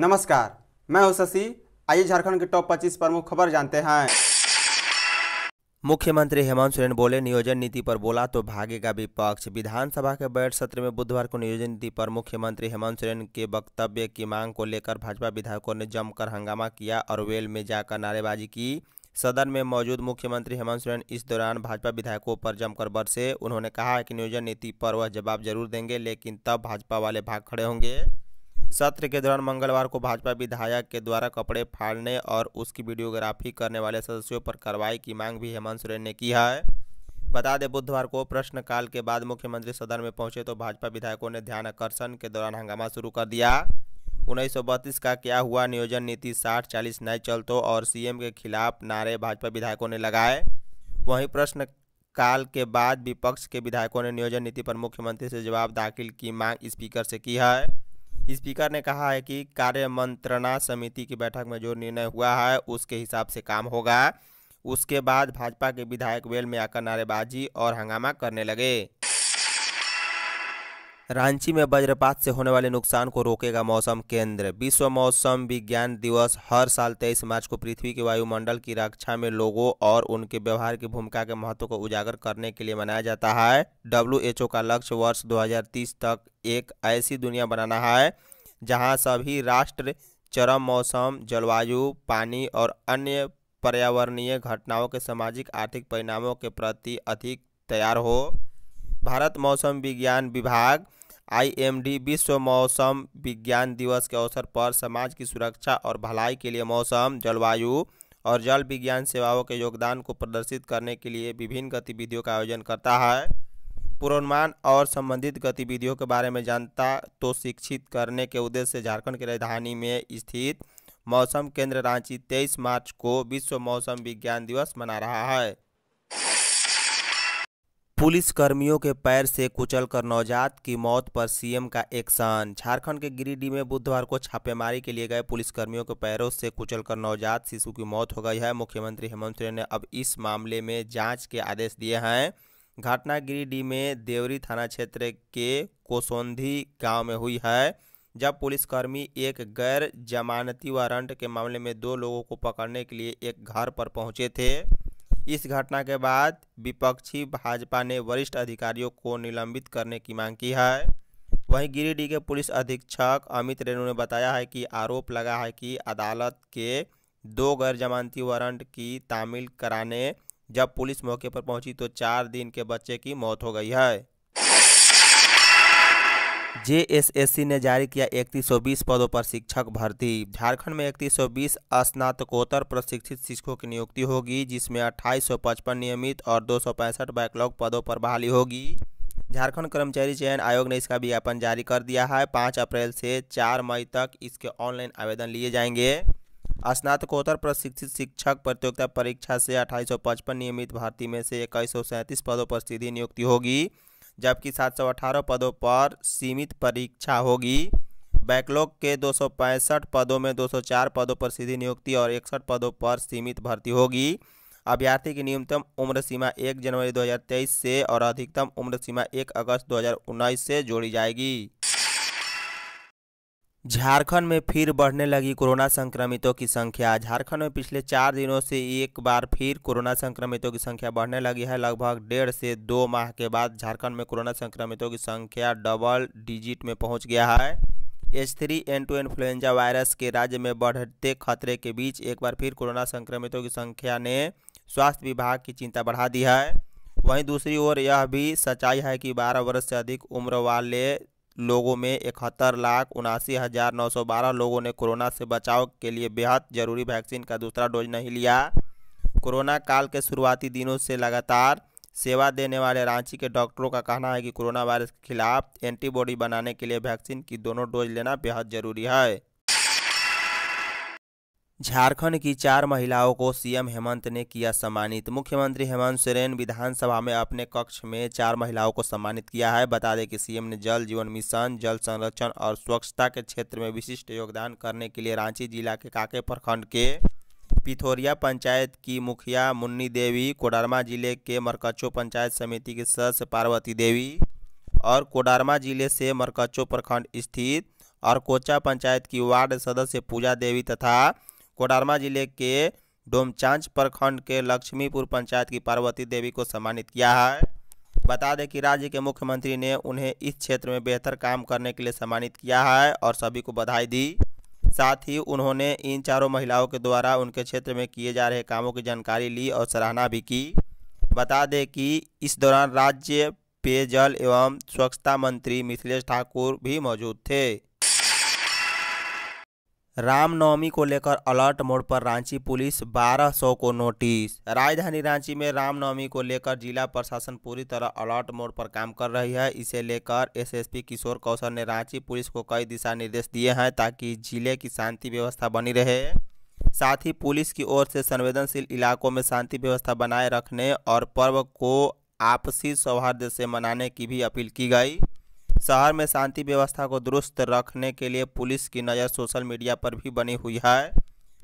नमस्कार मैं हूं शशि आइए झारखंड के टॉप 25 प्रमुख खबर जानते हैं मुख्यमंत्री हेमंत सोरेन बोले नियोजन नीति पर बोला तो भागेगा विपक्ष विधानसभा के बजट सत्र में बुधवार को नियोजन नीति पर मुख्यमंत्री हेमंत सोरेन के वक्तव्य की मांग को लेकर भाजपा विधायकों ने जमकर हंगामा किया और वेल में जाकर नारेबाजी की सदन में मौजूद मुख्यमंत्री हेमंत सोरेन इस दौरान भाजपा विधायकों पर जमकर बरसे उन्होंने कहा कि नियोजन नीति पर वह जवाब जरूर देंगे लेकिन तब भाजपा वाले भाग खड़े होंगे सत्र के दौरान मंगलवार को भाजपा विधायक के द्वारा कपड़े फाड़ने और उसकी वीडियोग्राफी करने वाले सदस्यों पर कार्रवाई की मांग भी हेमंत सोरेन ने की है बता दें बुधवार को प्रश्नकाल के बाद मुख्यमंत्री सदन में पहुंचे तो भाजपा विधायकों ने ध्यान आकर्षण के दौरान हंगामा शुरू कर दिया उन्नीस का क्या हुआ नियोजन नीति साठ चालीस नए तो और सीएम के खिलाफ नारे भाजपा विधायकों ने लगाए वहीं प्रश्नकाल के बाद विपक्ष के विधायकों ने नियोजन नीति पर मुख्यमंत्री से जवाब दाखिल की मांग स्पीकर से की है स्पीकर ने कहा है कि कार्य मंत्रणा समिति की बैठक में जो निर्णय हुआ है उसके हिसाब से काम होगा उसके बाद भाजपा के विधायक वेल में आकर नारेबाजी और हंगामा करने लगे रांची में वज्रपात से होने वाले नुकसान को रोकेगा मौसम केंद्र विश्व मौसम विज्ञान दिवस हर साल 23 मार्च को पृथ्वी के वायुमंडल की रक्षा में लोगों और उनके व्यवहार की भूमिका के महत्व को उजागर करने के लिए मनाया जाता है डब्ल्यू का लक्ष्य वर्ष 2030 तक एक ऐसी दुनिया बनाना है जहाँ सभी राष्ट्र चरम मौसम जलवायु पानी और अन्य पर्यावरणीय घटनाओं के सामाजिक आर्थिक परिणामों के प्रति अधिक तैयार हो भारत मौसम विज्ञान विभाग आईएमडी विश्व मौसम विज्ञान दिवस के अवसर पर समाज की सुरक्षा और भलाई के लिए मौसम जलवायु और जल विज्ञान सेवाओं के योगदान को प्रदर्शित करने के लिए विभिन्न गतिविधियों का आयोजन करता है पूर्वानुमान और संबंधित गतिविधियों के बारे में जानता तो शिक्षित करने के उद्देश्य से झारखंड की राजधानी में स्थित मौसम केंद्र रांची तेईस मार्च को विश्व मौसम विज्ञान दिवस मना रहा है पुलिस कर्मियों के पैर से कुचलकर नवजात की मौत पर सीएम का एक्शन झारखंड के गिरिडीह में बुधवार को छापेमारी के लिए गए पुलिस कर्मियों के पैरों से कुचलकर नवजात शिशु की मौत हो गई है मुख्यमंत्री हेमंत सोरेन ने अब इस मामले में जांच के आदेश दिए हैं घटना गिरिडीह में देवरी थाना क्षेत्र के कोसोंधी गाँव में हुई है जब पुलिसकर्मी एक गैर जमानती वारंट के मामले में दो लोगों को पकड़ने के लिए एक घर पर पहुंचे थे इस घटना के बाद विपक्षी भाजपा ने वरिष्ठ अधिकारियों को निलंबित करने की मांग की है वहीं गिरिडीह के पुलिस अधीक्षक अमित रेणु ने बताया है कि आरोप लगा है कि अदालत के दो गैर जमानती वारंट की तामील कराने जब पुलिस मौके पर पहुंची तो चार दिन के बच्चे की मौत हो गई है सी ने जारी किया बीस पदों पर शिक्षक भर्ती झारखंड में इकतीस बीस स्नातकोत्तर प्रशिक्षित शिक्षकों की नियुक्ति होगी जिसमें पचपन नियमित और दो बैकलॉग पदों पर बहाली होगी झारखंड कर्मचारी चयन आयोग ने इसका विज्ञापन जारी कर दिया है पाँच अप्रैल से चार मई तक इसके ऑनलाइन आवेदन लिए जाएंगे स्नातकोत्तर प्रशिक्षित शिक्षक प्रतियोगिता परीक्षा से पचपन नियमित भर्ती में से इक्कीस पदों पर सीधी नियुक्ति होगी जबकि सात पदों पर सीमित परीक्षा होगी बैकलॉग के दो पदों में 204 पदों पर सीधी नियुक्ति और इकसठ पदों पर सीमित भर्ती होगी अभ्यर्थी की न्यूनतम उम्र सीमा 1 जनवरी 2023 से और अधिकतम उम्र सीमा 1 अगस्त 2019 से जोड़ी जाएगी झारखंड में फिर बढ़ने लगी कोरोना संक्रमितों की संख्या झारखंड में पिछले चार दिनों से एक बार फिर कोरोना संक्रमितों की संख्या बढ़ने लगी है लगभग डेढ़ से दो माह के बाद झारखंड में कोरोना संक्रमितों की संख्या डबल डिजिट में पहुंच गया है H three N two influenza virus के राज्य में बढ़ते खतरे के बीच एक बार फिर कोरोना संक्रमितों की संख्या ने स्वास्थ्य विभाग की चिंता बढ़ा दी है वहीं दूसरी ओर यह भी सच्चाई है कि बारह वर्ष से अधिक उम्र वाले लोगों में इकहत्तर लाख उनासी हज़ार नौ सौ बारह लोगों ने कोरोना से बचाव के लिए बेहद जरूरी वैक्सीन का दूसरा डोज नहीं लिया कोरोना काल के शुरुआती दिनों से लगातार सेवा देने वाले रांची के डॉक्टरों का कहना है कि कोरोना वायरस के खिलाफ एंटीबॉडी बनाने के लिए वैक्सीन की दोनों डोज लेना बेहद जरूरी है झारखंड की चार महिलाओं को सीएम हेमंत ने किया सम्मानित मुख्यमंत्री हेमंत सोरेन विधानसभा में अपने कक्ष में चार महिलाओं को सम्मानित किया है बता दें कि सीएम ने जल जीवन मिशन जल संरक्षण और स्वच्छता के क्षेत्र में विशिष्ट योगदान करने के लिए रांची जिला के काके प्रखंड के पिथोरिया पंचायत की मुखिया मुन्नी देवी कोडरमा जिले के मरकचो पंचायत समिति के सदस्य पार्वती देवी और कोडरमा जिले से मरकचो प्रखंड स्थित और कोचा पंचायत की वार्ड सदस्य पूजा देवी तथा कोडारमा जिले के डोमचांच प्रखंड के लक्ष्मीपुर पंचायत की पार्वती देवी को सम्मानित किया है बता दें कि राज्य के मुख्यमंत्री ने उन्हें इस क्षेत्र में बेहतर काम करने के लिए सम्मानित किया है और सभी को बधाई दी साथ ही उन्होंने इन चारों महिलाओं के द्वारा उनके क्षेत्र में किए जा रहे कामों की जानकारी ली और सराहना भी की बता दें कि इस दौरान राज्य पेयजल एवं स्वच्छता मंत्री मिथिलेश ठाकुर भी मौजूद थे रामनवमी को लेकर अलर्ट मोड पर रांची पुलिस 1200 को नोटिस राजधानी रांची में रामनवमी को लेकर जिला प्रशासन पूरी तरह अलर्ट मोड पर काम कर रही है इसे लेकर एसएसपी किशोर कौशल ने रांची पुलिस को कई दिशा निर्देश दिए हैं ताकि जिले की शांति व्यवस्था बनी रहे साथ ही पुलिस की ओर से संवेदनशील इलाकों में शांति व्यवस्था बनाए रखने और पर्व को आपसी सौहार्द से मनाने की भी अपील की गई शहर में शांति व्यवस्था को दुरुस्त रखने के लिए पुलिस की नज़र सोशल मीडिया पर भी बनी हुई है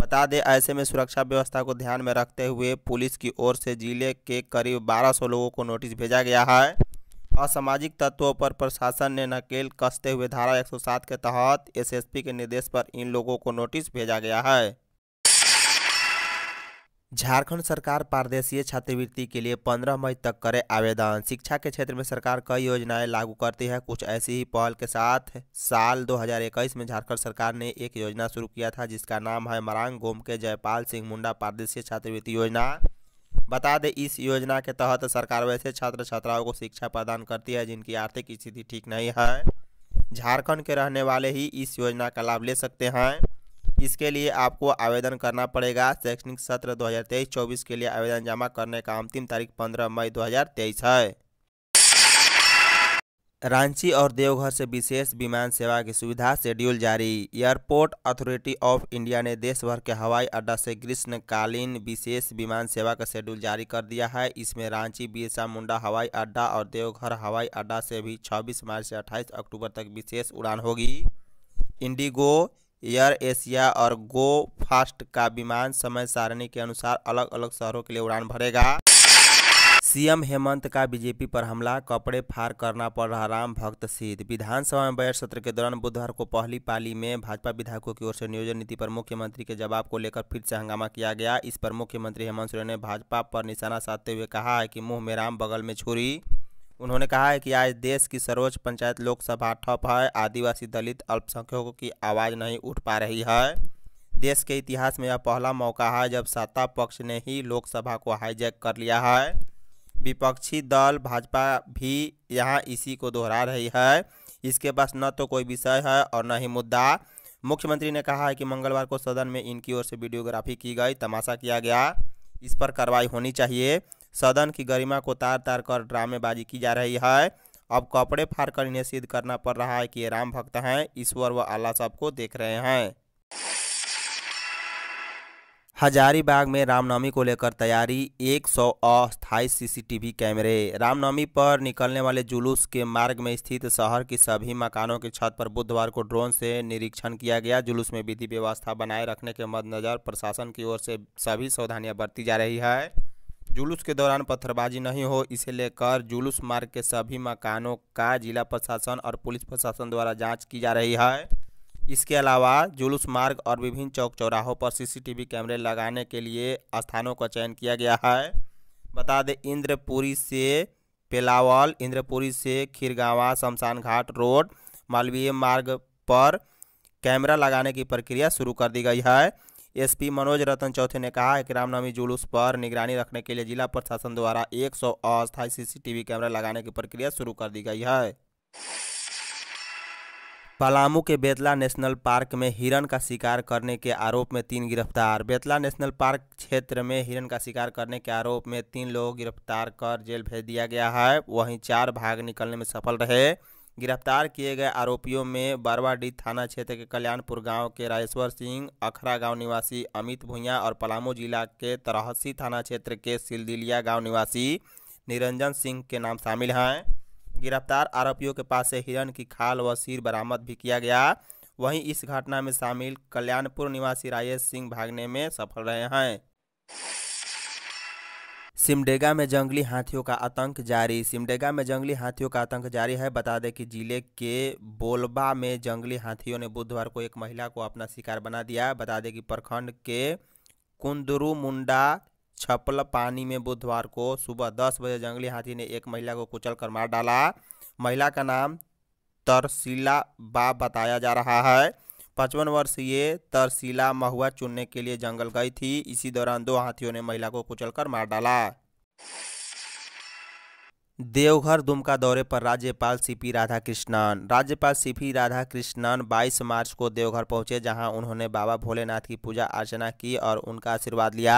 बता दें ऐसे में सुरक्षा व्यवस्था को ध्यान में रखते हुए पुलिस की ओर से जिले के करीब 1200 लोगों को नोटिस भेजा गया है असामाजिक तत्वों पर प्रशासन ने नकेल कसते हुए धारा 107 के तहत एसएसपी के निर्देश पर इन लोगों को नोटिस भेजा गया है झारखंड सरकार पारदेशीय छात्रवृत्ति के लिए 15 मई तक करे आवेदन शिक्षा के क्षेत्र में सरकार कई योजनाएं लागू करती है कुछ ऐसी ही पहल के साथ साल 2021 में झारखंड सरकार ने एक योजना शुरू किया था जिसका नाम है मरांग गोम के जयपाल सिंह मुंडा पारदेशीय छात्रवृत्ति योजना बता दें इस योजना के तहत सरकार वैसे छात्र छात्राओं को शिक्षा प्रदान करती है जिनकी आर्थिक स्थिति ठीक नहीं है झारखंड के रहने वाले ही इस योजना का लाभ ले सकते हैं इसके लिए आपको आवेदन करना पड़ेगा शैक्षणिक सत्र 2023-24 के लिए आवेदन जमा करने का अंतिम तारीख 15 मई 2023 है रांची और देवघर से विशेष विमान सेवा की सुविधा शेड्यूल जारी एयरपोर्ट अथॉरिटी ऑफ इंडिया ने देश भर के हवाई अड्डा से ग्रीष्मकालीन विशेष विमान सेवा का शेड्यूल जारी कर दिया है इसमें रांची बिरसा मुंडा हवाई अड्डा और देवघर हवाई अड्डा से भी 26 मार्च से 28 अक्टूबर तक विशेष उड़ान होगी इंडिगो एयर एशिया और गो फास्ट का विमान समय सारणी के अनुसार अलग अलग शहरों के लिए उड़ान भरेगा सीएम हेमंत का बीजेपी पर हमला कपड़े फार करना पड़ रहा राम भक्त सिद्ध विधानसभा में बजट सत्र के दौरान बुधवार को पहली पाली में भाजपा विधायकों की ओर से नियोजन नीति पर मुख्यमंत्री के जवाब को लेकर फिर से हंगामा किया गया इस पर मुख्यमंत्री हेमंत सोरेन ने भाजपा पर निशाना साधते हुए कहा है कि मुंह में राम बगल में छुरी उन्होंने कहा है कि आज देश की सर्वोच्च पंचायत लोकसभा ठप है आदिवासी दलित अल्पसंख्यकों की आवाज़ नहीं उठ पा रही है देश के इतिहास में यह पहला मौका है जब सत्ता पक्ष ने ही लोकसभा को हाईजैक कर लिया है विपक्षी दल भाजपा भी यहाँ इसी को दोहरा रही है इसके पास न तो कोई विषय है और न ही मुद्दा मुख्यमंत्री ने कहा है कि मंगलवार को सदन में इनकी ओर से वीडियोग्राफी की गई तमाशा किया गया इस पर कार्रवाई होनी चाहिए सदन की गरिमा को तार तार कर ड्रामेबाजी की जा रही है अब कपड़े फाड़ कर इन्हें सिद्ध करना पड़ रहा है कि ये राम भक्त हैं ईश्वर व अल्लाह सबको देख रहे हैं हजारीबाग में रामनवमी को लेकर तैयारी एक सौ अस्थायी सीसीटीवी कैमरे रामनवमी पर निकलने वाले जुलूस के मार्ग में स्थित शहर की सभी मकानों की छत पर बुधवार को ड्रोन से निरीक्षण किया गया जुलूस में विधि व्यवस्था बनाए रखने के मद्देनजर प्रशासन की ओर से सभी सावधानियां बरती जा रही है जुलूस के दौरान पत्थरबाजी नहीं हो इसे लेकर जुलूस मार्ग के सभी मकानों का जिला प्रशासन और पुलिस प्रशासन द्वारा जांच की जा रही है इसके अलावा जुलूस मार्ग और विभिन्न चौक चौराहों पर सीसीटीवी कैमरे लगाने के लिए स्थानों का चयन किया गया है बता दें इंद्रपुरी से पेलावल इंद्रपुरी से खीरगांवा शमशान घाट रोड मालवीय मार्ग पर कैमरा लगाने की प्रक्रिया शुरू कर दी गई है एसपी मनोज रतन चौथे ने कहा है कि रामनवमी जुलूस पर निगरानी रखने के लिए जिला प्रशासन द्वारा 100 सौ अस्थायी सीसीटीवी कैमरा लगाने की प्रक्रिया शुरू कर दी गई है पलामू के बेतला नेशनल पार्क में हिरण का शिकार करने के आरोप में तीन गिरफ्तार बेतला नेशनल पार्क क्षेत्र में हिरण का शिकार करने के आरोप में तीन लोग गिरफ्तार कर जेल भेज दिया गया है वहीं चार भाग निकलने में सफल रहे गिरफ्तार किए गए आरोपियों में बरवाडी थाना क्षेत्र के कल्याणपुर गांव के राजेश्वर सिंह अखरा गांव निवासी अमित भुइया और पलामू जिला के तरहसी थाना क्षेत्र के सिलदिलिया गांव निवासी निरंजन सिंह के नाम शामिल हैं गिरफ्तार आरोपियों के पास से हिरण की खाल व सिर बरामद भी किया गया वहीं इस घटना में शामिल कल्याणपुर निवासी राजेश सिंह भागने में सफल रहे हैं सिमडेगा में जंगली हाथियों का आतंक जारी सिमडेगा में जंगली हाथियों का आतंक जारी है बता दें कि जिले के बोलबा में जंगली हाथियों ने बुधवार को एक महिला को अपना शिकार बना दिया बता दें कि प्रखंड के कुंदरू मुंडा छपल पानी में बुधवार को सुबह दस बजे जंगली हाथी ने एक महिला को कुचल कर मार डाला महिला का नाम तरसीला बा बताया जा रहा है पचपन वर्षीय तरसीला महुआ चुनने के लिए जंगल गई थी इसी दौरान दो हाथियों ने महिला को कुचलकर मार डाला देवघर दुमका दौरे पर राज्यपाल सीपी राधाकृष्णन राज्यपाल सीपी राधाकृष्णन 22 मार्च को देवघर पहुंचे जहां उन्होंने बाबा भोलेनाथ की पूजा अर्चना की और उनका आशीर्वाद लिया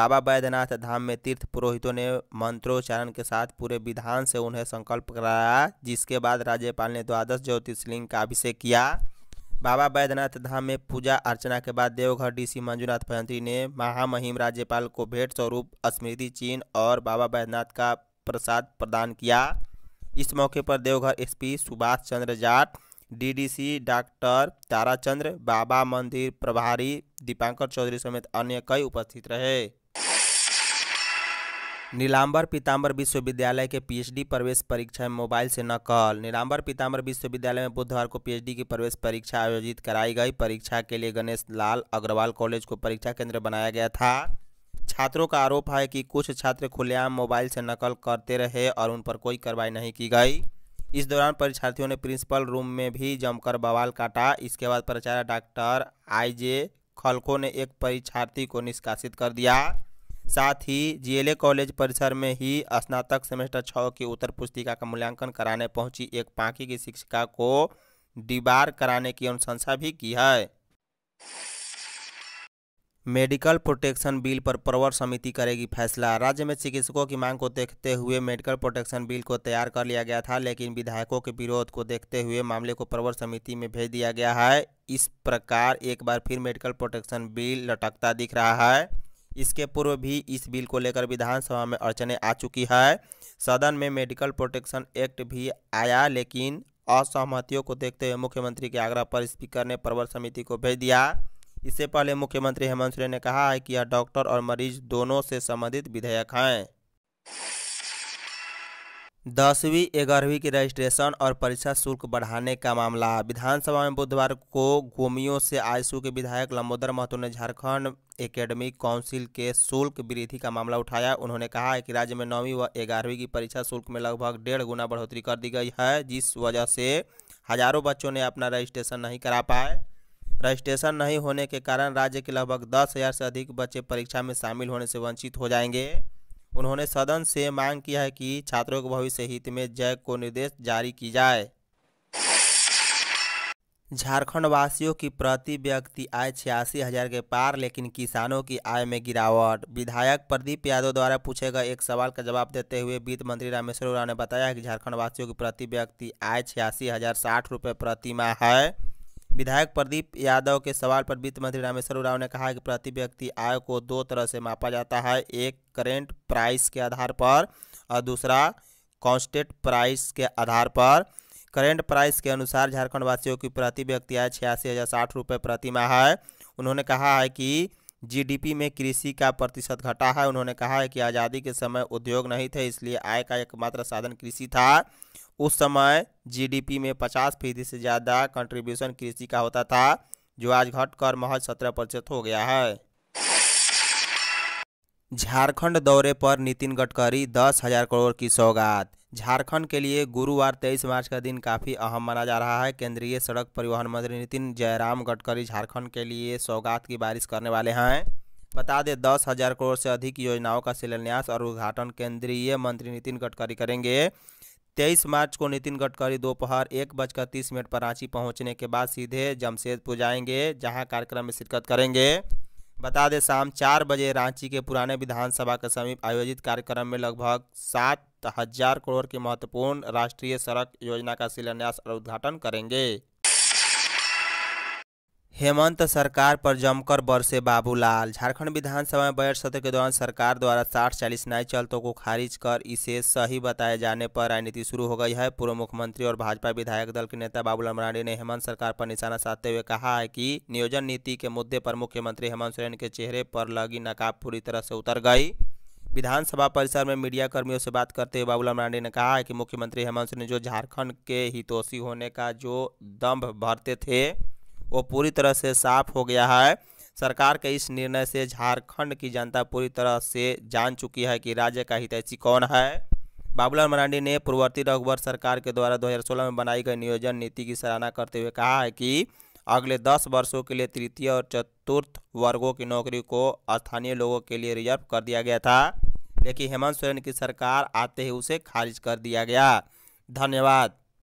बाबा बैद्यनाथ धाम में तीर्थ पुरोहितों ने मंत्रोच्चारण के साथ पूरे विधान से उन्हें संकल्प कराया जिसके बाद राज्यपाल ने द्वादश ज्योतिषलिंग का अभिषेक किया बाबा बैद्यनाथ धाम में पूजा अर्चना के बाद देवघर डीसी मंजूनाथ भयंत्री ने महामहिम राज्यपाल को भेंट स्वरूप स्मृति चिन्ह और बाबा बैद्यनाथ का प्रसाद प्रदान किया इस मौके पर Deoghar SP Subhash Chandra Jat DDC doctor Tarachandra बाबा मंदिर प्रभारी दीपांकर चौधरी समेत अन्य कई उपस्थित रहे नीलांबर पीताम्बर विश्वविद्यालय के पीएचडी प्रवेश परीक्षा में मोबाइल से नकल नीलांबर पीताम्बर विश्वविद्यालय में बुधवार को पीएचडी की प्रवेश परीक्षा आयोजित कराई गई परीक्षा के लिए गणेश लाल अग्रवाल कॉलेज को परीक्षा केंद्र बनाया गया था छात्रों का आरोप है कि कुछ छात्र खुलेआम मोबाइल से नकल करते रहे और उन पर कोई कार्रवाई नहीं की गई इस दौरान परीक्षार्थियों ने प्रिंसिपल रूम में भी जमकर बवाल काटा इसके बाद प्राचार्य डॉक्टर आई जे खलखो ने एक परीक्षार्थी को निष्कासित कर दिया साथ ही जीएलए कॉलेज परिसर में ही स्नातक सेमेस्टर छः की उत्तर पुस्तिका का मूल्यांकन कराने पहुंची एक पाकी की शिक्षिका को डिबार कराने की अनुशंसा भी की है मेडिकल प्रोटेक्शन बिल पर प्रवर समिति करेगी फैसला राज्य में चिकित्सकों की मांग को देखते हुए मेडिकल प्रोटेक्शन बिल को तैयार कर लिया गया था लेकिन विधायकों के विरोध को देखते हुए मामले को प्रवर समिति में भेज दिया गया है इस प्रकार एक बार फिर मेडिकल प्रोटेक्शन बिल लटकता दिख रहा है इसके पूर्व भी इस बिल को लेकर विधानसभा में अड़चने आ चुकी है सदन में मेडिकल प्रोटेक्शन एक्ट भी आया लेकिन असहमतियों को देखते हुए मुख्यमंत्री के आग्रह पर स्पीकर ने प्रवर समिति को भेज दिया इससे पहले मुख्यमंत्री हेमंत सोरेन ने कहा है कि यह डॉक्टर और मरीज दोनों से संबंधित विधेयक हैं दसवीं ग्यारहवीं की रजिस्ट्रेशन और परीक्षा शुल्क बढ़ाने का मामला विधानसभा में बुधवार को गोमियों से आईसू के विधायक लंबोदर महतो ने झारखंड एकेडमिक काउंसिल के शुल्क वृद्धि का मामला उठाया उन्होंने कहा है कि राज्य में नौवीं व ग्यारहवीं की परीक्षा शुल्क में लगभग डेढ़ गुना बढ़ोतरी कर दी गई है जिस वजह से हजारों बच्चों ने अपना रजिस्ट्रेशन नहीं करा पाए रजिस्ट्रेशन नहीं होने के कारण राज्य के लगभग दस हज़ार से अधिक बच्चे परीक्षा में शामिल होने से वंचित हो जाएंगे उन्होंने सदन से मांग किया है कि छात्रों के भविष्य हित में जैक को निर्देश जारी की जाए झारखंड वासियों की प्रति व्यक्ति आय छियासी हजार के पार लेकिन किसानों की आय में गिरावट विधायक प्रदीप यादव द्वारा पूछे गए एक सवाल का जवाब देते हुए वित्त मंत्री रामेश्वर उराव ने बताया कि झारखंड वासियों की प्रति व्यक्ति आय छियासी हजार साठ रुपये प्रतिमा है विधायक प्रदीप यादव के सवाल पर वित्त मंत्री रामेश्वर उराव ने कहा कि प्रति व्यक्ति आय को दो तरह से मापा जाता है एक करेंट प्राइस के आधार पर और दूसरा कॉन्स्टेंट प्राइस के आधार पर करेंट प्राइस के अनुसार झारखंड वासियों की प्रति व्यक्ति आय छियासी हज़ार साठ रुपये प्रति माह है उन्होंने कहा है कि जीडीपी में कृषि का प्रतिशत घटा है उन्होंने कहा है कि आज़ादी के समय उद्योग नहीं थे इसलिए आय का एकमात्र साधन कृषि था उस समय जीडीपी में 50 फीसदी से ज़्यादा कंट्रीब्यूशन कृषि का होता था जो आज घटकर महज 17 प्रतिशत हो गया है झारखंड दौरे पर नितिन गडकरी दस हजार करोड़ की सौगात झारखंड के लिए गुरुवार 23 मार्च का दिन काफ़ी अहम माना जा रहा है केंद्रीय सड़क परिवहन मंत्री नितिन जयराम गडकरी झारखंड के लिए सौगात की बारिश करने वाले हैं बता दें दस हजार करोड़ से अधिक योजनाओं का शिलान्यास और उद्घाटन केंद्रीय मंत्री नितिन गडकरी करेंगे तेईस मार्च को नितिन गडकरी दोपहर एक बजकर तीस मिनट पर रांची पहुंचने के बाद सीधे जमशेदपुर जाएंगे जहां कार्यक्रम में शिरकत करेंगे बता दें शाम चार बजे रांची के पुराने विधानसभा के समीप आयोजित कार्यक्रम में लगभग सात हजार करोड़ की महत्वपूर्ण राष्ट्रीय सड़क योजना का शिलान्यास और उद्घाटन करेंगे हेमंत सरकार पर जमकर बरसे बाबूलाल झारखंड विधानसभा में बजट सत्र के दौरान सरकार द्वारा साठ चालीस नए चलतों को खारिज कर इसे सही बताए जाने पर राजनीति शुरू हो गई है पूर्व मुख्यमंत्री और भाजपा विधायक दल के नेता बाबूलाल मरांडी ने हेमंत सरकार पर निशाना साधते हुए कहा है कि नियोजन नीति के मुद्दे पर मुख्यमंत्री हेमंत सोरेन के चेहरे पर लगी नकाब पूरी तरह से उतर गई विधानसभा परिसर में मीडिया कर्मियों से बात करते हुए बाबूलाल मरांडी ने कहा है कि मुख्यमंत्री हेमंत सोरेन जो झारखंड के हितोषी होने का जो दम्भ भरते थे वो पूरी तरह से साफ हो गया है सरकार के इस निर्णय से झारखंड की जनता पूरी तरह से जान चुकी है कि राज्य का हितैषी कौन है बाबूलाल मरांडी ने पूर्ववर्ती रघुवर सरकार के द्वारा 2016 में बनाई गई नियोजन नीति की सराहना करते हुए कहा है कि अगले दस वर्षों के लिए तृतीय और चतुर्थ वर्गों की नौकरी को स्थानीय लोगों के लिए रिजर्व कर दिया गया था लेकिन हेमंत सोरेन की सरकार आते ही उसे खारिज कर दिया गया धन्यवाद